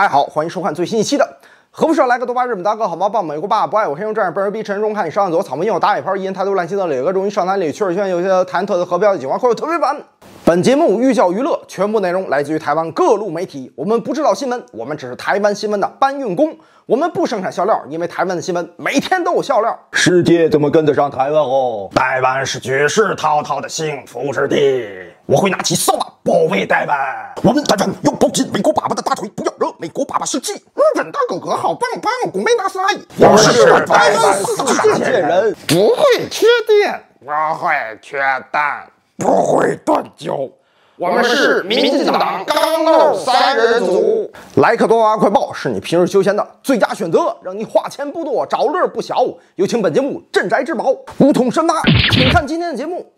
大家好，欢迎收看最新一期的。何不是来个多巴日本大哥？好吗？棒美国霸不爱我，黑熊战士被人逼，陈忠中看你上岸走，草莓硬打野炮，一人太多烂心的磊哥，终于上台里，曲尔圈有些忐忑的和标计划会有特别版。本节目寓教于乐，全部内容来自于台湾各路媒体。我们不制造新闻，我们只是台湾新闻的搬运工。我们不生产笑料，因为台湾的新闻每天都有笑料。世界怎么跟得上台湾哦？台湾是举世滔滔的幸福之地。我会拿起扫把保卫台湾。我们台湾要抱紧美国爸爸的大腿，不要惹美国爸爸生气。日本大狗哥好棒棒，纳没拿赛。我是台湾是这些人不会缺电，我会缺蛋，不会断交。我们是民进党钢豆三人组。莱克多巴快报是你平日休闲的最佳选择，让你花钱不多，找乐不小。有请本节目镇宅之宝梧桐山妈，请看今天的节目。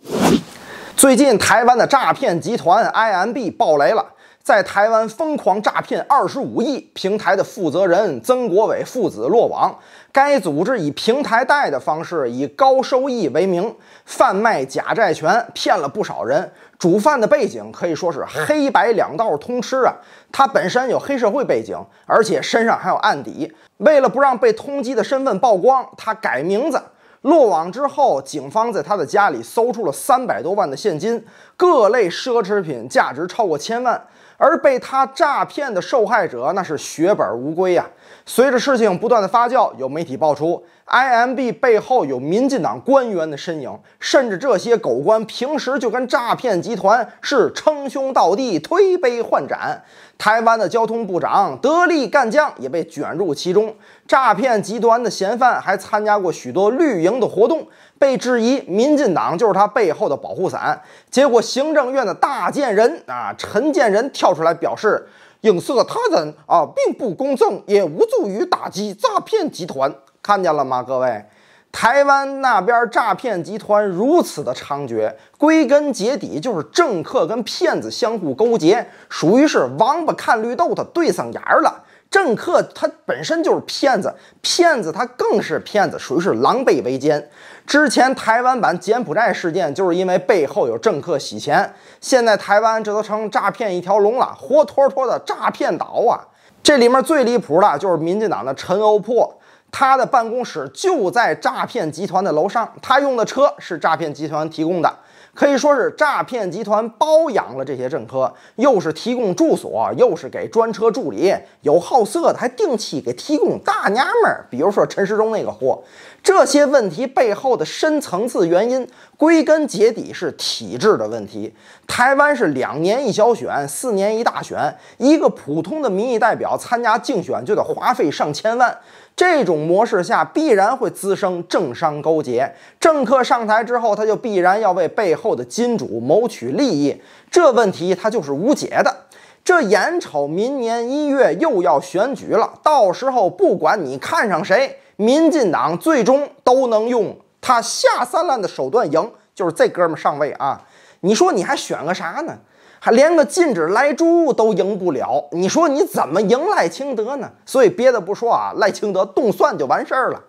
最近，台湾的诈骗集团 IMB 爆雷了，在台湾疯狂诈骗二十五亿。平台的负责人曾国伟父子落网。该组织以平台贷的方式，以高收益为名，贩卖假债权，骗了不少人。主犯的背景可以说是黑白两道通吃啊！他本身有黑社会背景，而且身上还有案底。为了不让被通缉的身份曝光，他改名字。落网之后，警方在他的家里搜出了三百多万的现金，各类奢侈品价值超过千万。而被他诈骗的受害者，那是血本无归呀。随着事情不断的发酵，有媒体爆出，IMB 背后有民进党官员的身影，甚至这些狗官平时就跟诈骗集团是称兄道弟、推杯换盏。台湾的交通部长得力干将也被卷入其中，诈骗集团的嫌犯还参加过许多绿营的活动。被质疑，民进党就是他背后的保护伞。结果，行政院的大贱人啊，陈建人跳出来表示，影射他人啊，并不公正，也无助于打击诈骗集团。看见了吗，各位？台湾那边诈骗集团如此的猖獗，归根结底就是政客跟骗子相互勾结，属于是王八看绿豆，的对上眼儿了。政客他本身就是骗子，骗子他更是骗子，属于是狼狈为奸。之前台湾版柬埔寨事件，就是因为背后有政客洗钱。现在台湾这都成诈骗一条龙了，活脱脱的诈骗岛啊！这里面最离谱的就是民进党的陈欧珀，他的办公室就在诈骗集团的楼上，他用的车是诈骗集团提供的。可以说是诈骗集团包养了这些政客，又是提供住所，又是给专车助理，有好色的还定期给提供大娘们儿。比如说陈时中那个货，这些问题背后的深层次原因，归根结底是体制的问题。台湾是两年一小选，四年一大选，一个普通的民意代表参加竞选就得花费上千万。这种模式下必然会滋生政商勾结，政客上台之后，他就必然要为背后的金主谋取利益，这问题他就是无解的。这眼瞅明年一月又要选举了，到时候不管你看上谁，民进党最终都能用他下三滥的手段赢，就是这哥们上位啊！你说你还选个啥呢？还连个禁止赖猪都赢不了，你说你怎么赢赖清德呢？所以别的不说啊，赖清德动算就完事儿了。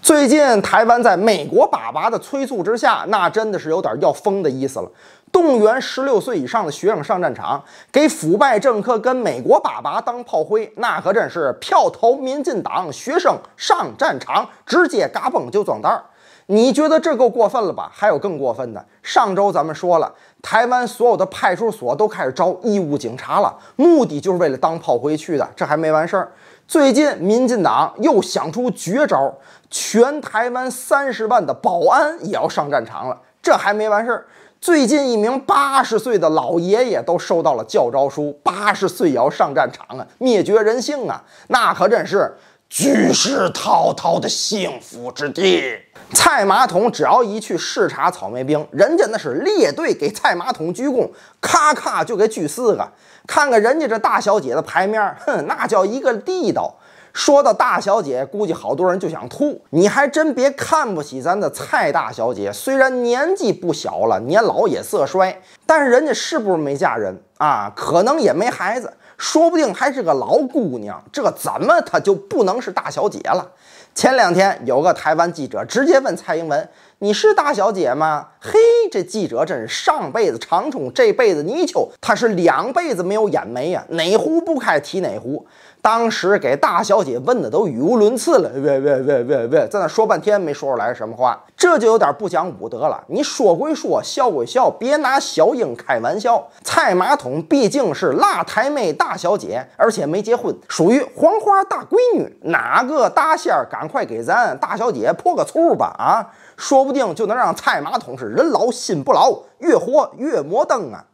最近台湾在美国爸爸的催促之下，那真的是有点要疯的意思了。动员十六岁以上的学生上战场，给腐败政客跟美国爸爸当炮灰，那可真是票投民进党，学生上战场，直接嘎嘣就装袋儿。你觉得这够过分了吧？还有更过分的。上周咱们说了，台湾所有的派出所都开始招义务警察了，目的就是为了当炮灰去的。这还没完事儿，最近民进党又想出绝招，全台湾三十万的保安也要上战场了。这还没完事儿，最近一名八十岁的老爷爷都收到了教招书，八十岁也要上战场啊，灭绝人性啊！那可真是。居士滔滔的幸福之地，蔡马桶只要一去视察草莓兵，人家那是列队给蔡马桶鞠躬，咔咔就给鞠四个，看看人家这大小姐的牌面，哼，那叫一个地道。说到大小姐，估计好多人就想吐。你还真别看不起咱的蔡大小姐，虽然年纪不小了，年老也色衰，但是人家是不是没嫁人啊？可能也没孩子，说不定还是个老姑娘。这怎么她就不能是大小姐了？前两天有个台湾记者直接问蔡英文：“你是大小姐吗？”嘿，这记者真是上辈子长虫，这辈子泥鳅，他是两辈子没有眼眉呀，哪壶不开提哪壶。当时给大小姐问的都语无伦次了，喂喂喂喂喂，在那说半天没说出来什么话，这就有点不讲武德了。你说归说，笑归笑，别拿小英开玩笑。菜马桶毕竟是辣台妹大小姐，而且没结婚，属于黄花大闺女。哪个大仙儿，赶快给咱大小姐破个处吧啊！说不定就能让菜马桶是人老心不老，越活越摩登啊。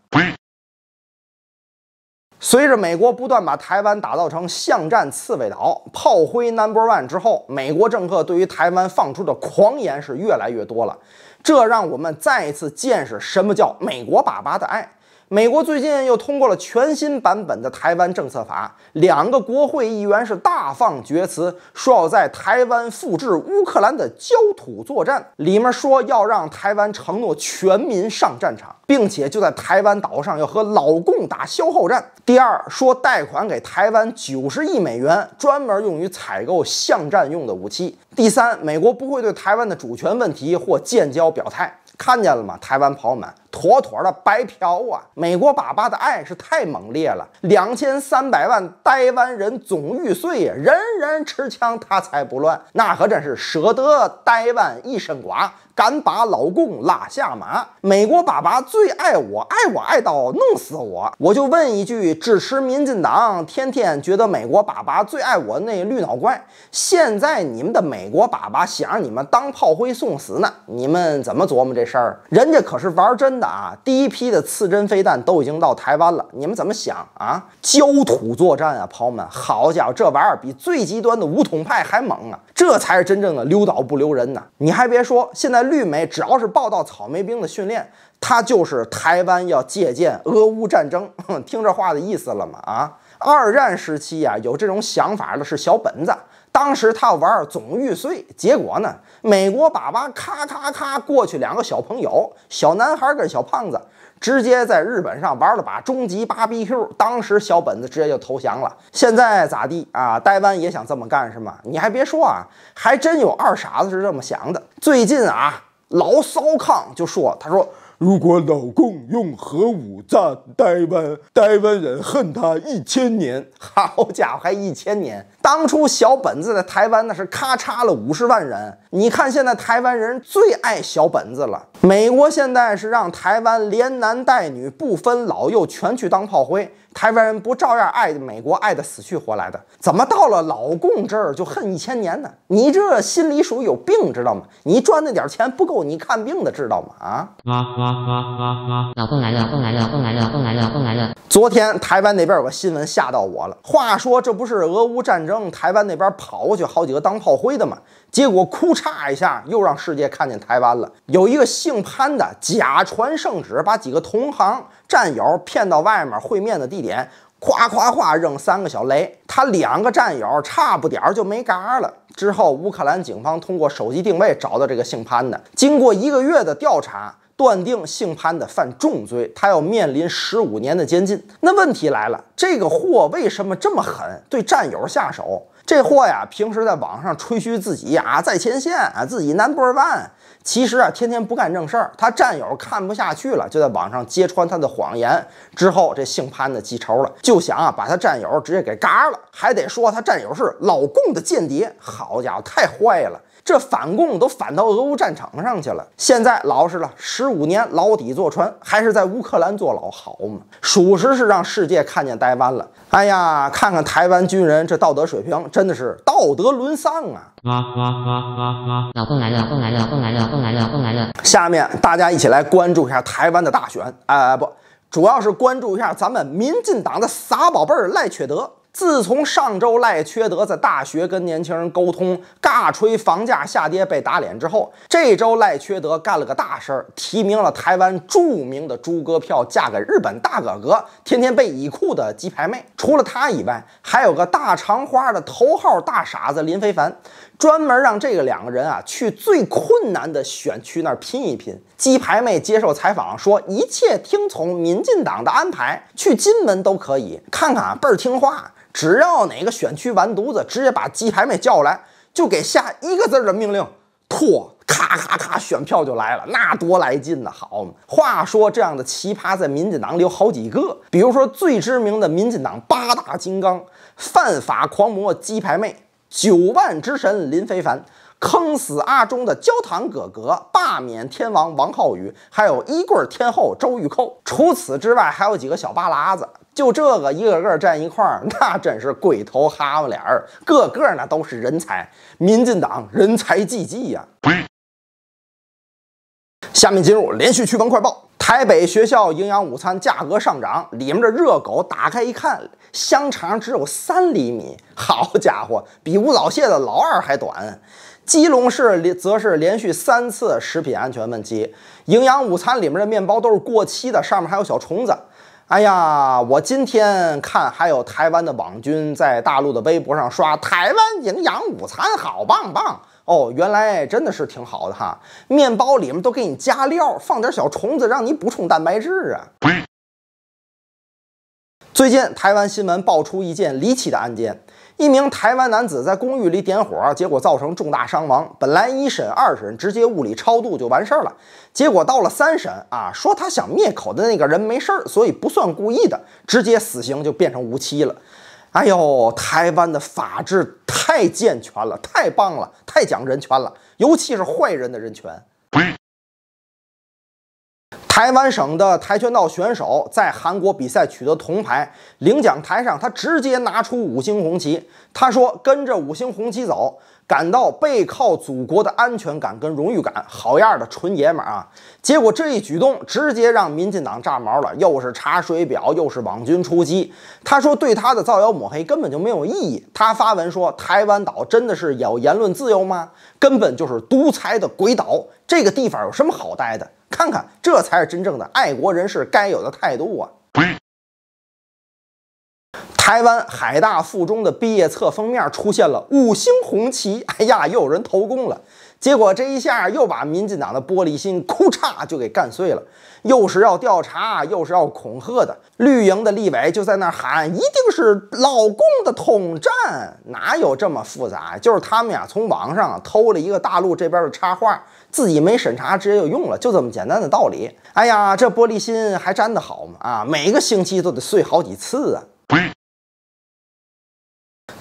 随着美国不断把台湾打造成巷战刺猬岛、炮灰 Number One 之后，美国政客对于台湾放出的狂言是越来越多了，这让我们再一次见识什么叫美国爸爸的爱。美国最近又通过了全新版本的台湾政策法，两个国会议员是大放厥词，说要在台湾复制乌克兰的焦土作战，里面说要让台湾承诺全民上战场，并且就在台湾岛上要和老共打消耗战。第二，说贷款给台湾九十亿美元，专门用于采购巷战用的武器。第三，美国不会对台湾的主权问题或建交表态。看见了吗？台湾跑满，妥妥的白嫖啊！美国爸爸的爱是太猛烈了，两千三百万台湾人总欲碎呀，人人持枪，他才不乱，那可真是舍得台湾一身剐。敢把老共拉下马，美国爸爸最爱我，爱我爱到弄死我，我就问一句：支持民进党，天天觉得美国爸爸最爱我那绿脑怪，现在你们的美国爸爸想让你们当炮灰送死呢，你们怎么琢磨这事儿？人家可是玩真的啊！第一批的刺针飞弹都已经到台湾了，你们怎么想啊？焦土作战啊，朋友们，好家伙，这玩意儿比最极端的武统派还猛啊！这才是真正的留岛不留人呐！你还别说，现在。绿媒只要是报道草莓兵的训练，他就是台湾要借鉴俄乌战争。听这话的意思了吗？啊，二战时期啊，有这种想法的是小本子。当时他玩总玉碎，结果呢，美国爸爸咔咔咔过去两个小朋友，小男孩跟小胖子，直接在日本上玩了把终极芭比 q 当时小本子直接就投降了。现在咋地啊？台湾也想这么干是吗？你还别说啊，还真有二傻子是这么想的。最近啊，老骚抗就说，他说。如果老共用核武炸台湾，台湾人恨他一千年。好家伙，还一千年！当初小本子在台湾那是咔嚓了五十万人，你看现在台湾人最爱小本子了。美国现在是让台湾连男带女不分老幼全去当炮灰，台湾人不照样爱美国爱得死去活来的？怎么到了老共这儿就恨一千年呢？你这心里属于有病知道吗？你赚那点钱不够你看病的知道吗？啊啊啊啊啊！老共来了，老共来了，老共来了，老共来了，老共来了！昨天台湾那边有个新闻吓到我了，话说这不是俄乌战争，台湾那边跑过去好几个当炮灰的嘛？结果哭嚓一下又让世界看见台湾了，有一个。姓潘的假传圣旨，把几个同行战友骗到外面会面的地点，咵咵咵扔三个小雷，他两个战友差不点就没嘎了。之后，乌克兰警方通过手机定位找到这个姓潘的，经过一个月的调查，断定姓潘的犯重罪，他要面临十五年的监禁。那问题来了，这个货为什么这么狠，对战友下手？这货呀，平时在网上吹嘘自己啊，在前线啊，自己 number one。其实啊，天天不干正事儿，他战友看不下去了，就在网上揭穿他的谎言。之后，这姓潘的记仇了，就想啊，把他战友直接给嘎了，还得说他战友是老共的间谍。好家伙，太坏了！这反共都反到俄乌战场上去了，现在老实了，十五年牢底坐穿，还是在乌克兰坐牢，好嘛？属实是让世界看见台湾了。哎呀，看看台湾军人这道德水平，真的是道德沦丧啊！啊啊啊啊啊！公都来了，公来了，公来了，老来了，来了！下面大家一起来关注一下台湾的大选，哎，不，主要是关注一下咱们民进党的傻宝贝赖缺德。自从上周赖缺德在大学跟年轻人沟通，尬吹房价下跌被打脸之后，这周赖缺德干了个大事儿，提名了台湾著名的猪哥票嫁给日本大哥哥，天天被已库的鸡排妹。除了他以外，还有个大长花的头号大傻子林非凡，专门让这个两个人啊去最困难的选区那儿拼一拼。鸡排妹接受采访说，一切听从民进党的安排，去金门都可以看看啊，倍儿听话。只要哪个选区完犊子，直接把鸡排妹叫来，就给下一个字的命令，拓，咔咔咔，选票就来了，那多来劲呢！好，话说这样的奇葩在民进党里有好几个，比如说最知名的民进党八大金刚，犯法狂魔鸡排妹，九万之神林非凡，坑死阿忠的焦糖哥哥，罢免天王王浩宇，还有衣柜天后周玉蔻。除此之外，还有几个小巴拉子。就这个，一个个站一块儿，那真是龟头蛤蟆脸儿，个个那都是人才，民进党人才济济呀。下面进入连续新闻快报：台北学校营养午餐价格上涨，里面的热狗打开一看，香肠只有三厘米，好家伙，比吴老谢的老二还短。基隆市则是连续三次食品安全问题，营养午餐里面的面包都是过期的，上面还有小虫子。哎呀，我今天看还有台湾的网军在大陆的微博上刷台湾营养午餐好棒棒哦，原来真的是挺好的哈，面包里面都给你加料，放点小虫子让你补充蛋白质啊。最近台湾新闻爆出一件离奇的案件。一名台湾男子在公寓里点火，结果造成重大伤亡。本来一审、二审直接物理超度就完事儿了，结果到了三审啊，说他想灭口的那个人没事儿，所以不算故意的，直接死刑就变成无期了。哎呦，台湾的法制太健全了，太棒了，太讲人权了，尤其是坏人的人权。台湾省的跆拳道选手在韩国比赛取得铜牌，领奖台上他直接拿出五星红旗，他说：“跟着五星红旗走，感到背靠祖国的安全感跟荣誉感。”好样的，纯爷们啊！结果这一举动直接让民进党炸毛了，又是查水表，又是网军出击。他说：“对他的造谣抹黑根本就没有意义。”他发文说：“台湾岛真的是有言论自由吗？根本就是独裁的鬼岛，这个地方有什么好待的？”看看，这才是真正的爱国人士该有的态度啊！台湾海大附中的毕业册封面出现了五星红旗，哎呀，又有人投共了，结果这一下又把民进党的玻璃心咔嚓就给干碎了。又是要调查，又是要恐吓的，绿营的立委就在那喊：“一定是老共的统战，哪有这么复杂？就是他们呀，从网上偷了一个大陆这边的插画。”自己没审查直接就用了，就这么简单的道理。哎呀，这玻璃心还粘得好吗？啊，每个星期都得碎好几次啊！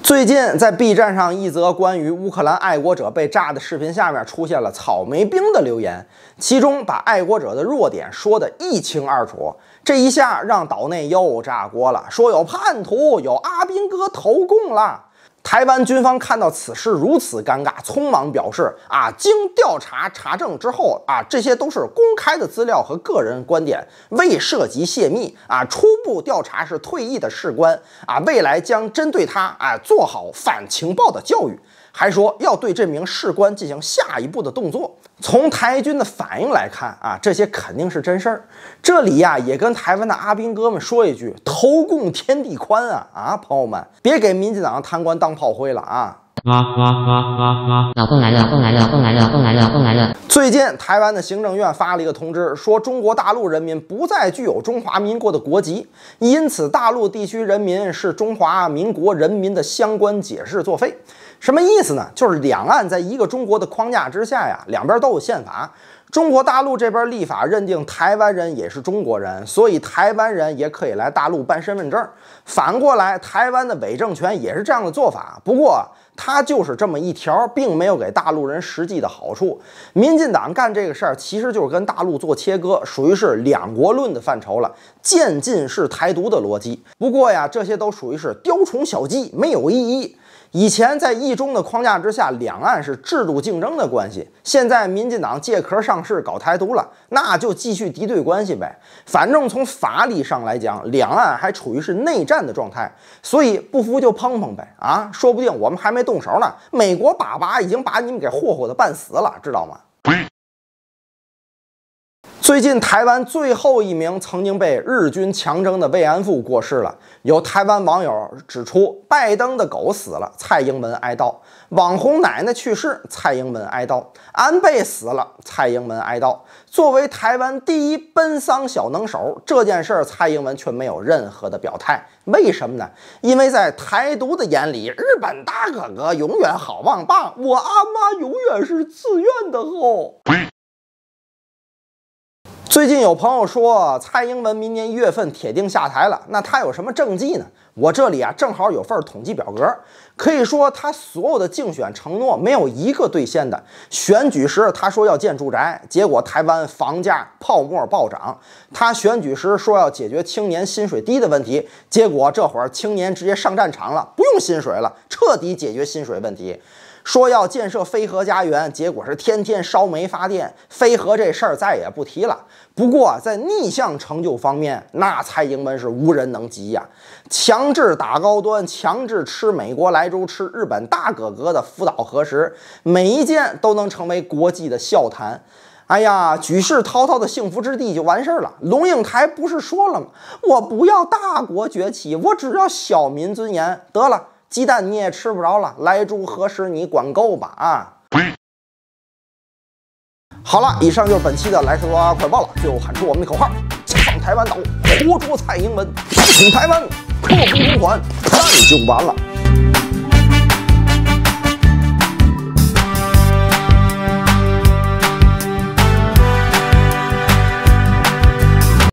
最近在 B 站上一则关于乌克兰爱国者被炸的视频下面出现了“草莓兵”的留言，其中把爱国者的弱点说得一清二楚，这一下让岛内又炸锅了，说有叛徒，有阿兵哥投共了。台湾军方看到此事如此尴尬，匆忙表示：啊，经调查查证之后，啊，这些都是公开的资料和个人观点，未涉及泄密。啊，初步调查是退役的士官，啊，未来将针对他，啊，做好反情报的教育。还说要对这名士官进行下一步的动作。从台军的反应来看啊，这些肯定是真事儿。这里呀，也跟台湾的阿兵哥们说一句：头供天地宽啊！啊，朋友们，别给民进党贪官当炮灰了啊！啊啊啊啊来了，共来了，共来了，共来了，共来了！最近台湾的行政院发了一个通知，说中国大陆人民不再具有中华民国的国籍，因此大陆地区人民是中华民国人民的相关解释作废。什么意思呢？就是两岸在一个中国的框架之下呀，两边都有宪法。中国大陆这边立法认定台湾人也是中国人，所以台湾人也可以来大陆办身份证。反过来，台湾的伪政权也是这样的做法，不过它就是这么一条，并没有给大陆人实际的好处。民进党干这个事儿，其实就是跟大陆做切割，属于是两国论的范畴了，渐进式台独的逻辑。不过呀，这些都属于是雕虫小技，没有意义。以前在一中的框架之下，两岸是制度竞争的关系。现在民进党借壳上市搞台独了，那就继续敌对关系呗。反正从法理上来讲，两岸还处于是内战的状态，所以不服就碰碰呗啊！说不定我们还没动手呢，美国爸爸已经把你们给霍霍的半死了，知道吗？最近，台湾最后一名曾经被日军强征的慰安妇过世了。有台湾网友指出，拜登的狗死了，蔡英文哀悼；网红奶奶去世，蔡英文哀悼；安倍死了，蔡英文哀悼。作为台湾第一奔丧小能手，这件事蔡英文却没有任何的表态，为什么呢？因为在台独的眼里，日本大哥哥永远好棒棒，我阿妈永远是自愿的后。最近有朋友说，蔡英文明年一月份铁定下台了。那他有什么政绩呢？我这里啊，正好有份统计表格，可以说他所有的竞选承诺没有一个兑现的。选举时他说要建住宅，结果台湾房价泡沫暴涨；他选举时说要解决青年薪水低的问题，结果这会儿青年直接上战场了，不用薪水了，彻底解决薪水问题。说要建设飞河家园，结果是天天烧煤发电。飞河这事儿再也不提了。不过在逆向成就方面，那蔡英文是无人能及呀！强制打高端，强制吃美国、莱州、吃日本大哥哥的福岛核食，每一件都能成为国际的笑谈。哎呀，举世滔滔的幸福之地就完事儿了。龙应台不是说了吗？我不要大国崛起，我只要小民尊严。得了。鸡蛋你也吃不着了，来猪何时你管够吧啊！好了，以上就是本期的来斯罗拉快报了。最后喊出我们的口号：解放台湾岛，活捉蔡英文，统台湾，破公款，那就完了。